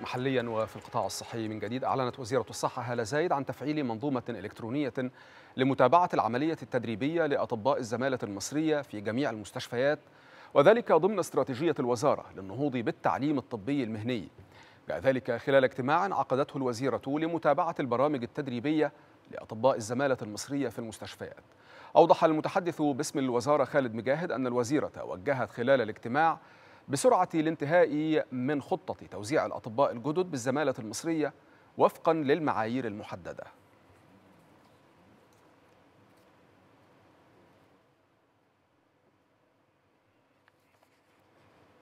محليا وفي القطاع الصحي من جديد أعلنت وزيرة الصحة هالة زايد عن تفعيل منظومة إلكترونية لمتابعة العملية التدريبية لأطباء الزمالة المصرية في جميع المستشفيات وذلك ضمن استراتيجية الوزارة للنهوض بالتعليم الطبي المهني جاء ذلك خلال اجتماع عقدته الوزيرة لمتابعة البرامج التدريبية لأطباء الزمالة المصرية في المستشفيات أوضح المتحدث باسم الوزارة خالد مجاهد أن الوزيرة وجهت خلال الاجتماع بسرعة الانتهاء من خطة توزيع الأطباء الجدد بالزمالة المصرية وفقا للمعايير المحددة